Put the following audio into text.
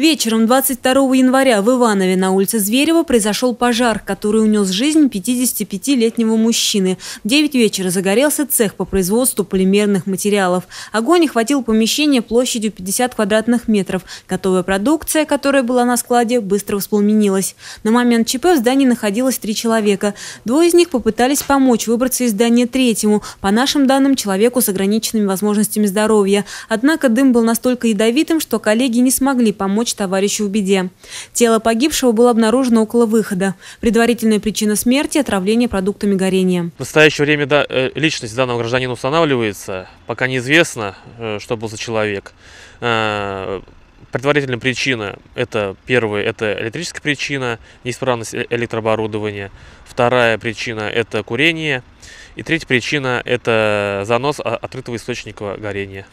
Вечером 22 января в Иванове на улице Зверева произошел пожар, который унес жизнь 55-летнего мужчины. В 9 вечера загорелся цех по производству полимерных материалов. Огонь охватил помещение площадью 50 квадратных метров. Готовая продукция, которая была на складе, быстро воспламенилась. На момент ЧП в здании находилось три человека. Двое из них попытались помочь выбраться из здания третьему, по нашим данным, человеку с ограниченными возможностями здоровья. Однако дым был настолько ядовитым, что коллеги не смогли помочь помочь товарищу в беде. Тело погибшего было обнаружено около выхода. Предварительная причина смерти – отравление продуктами горения. В настоящее время да, э, личность данного гражданина устанавливается. Пока неизвестно, э, что был за человек. Э, предварительная причина – это первая – это электрическая причина, неисправность электрооборудования. Вторая причина – это курение. И третья причина – это занос а, открытого источника горения.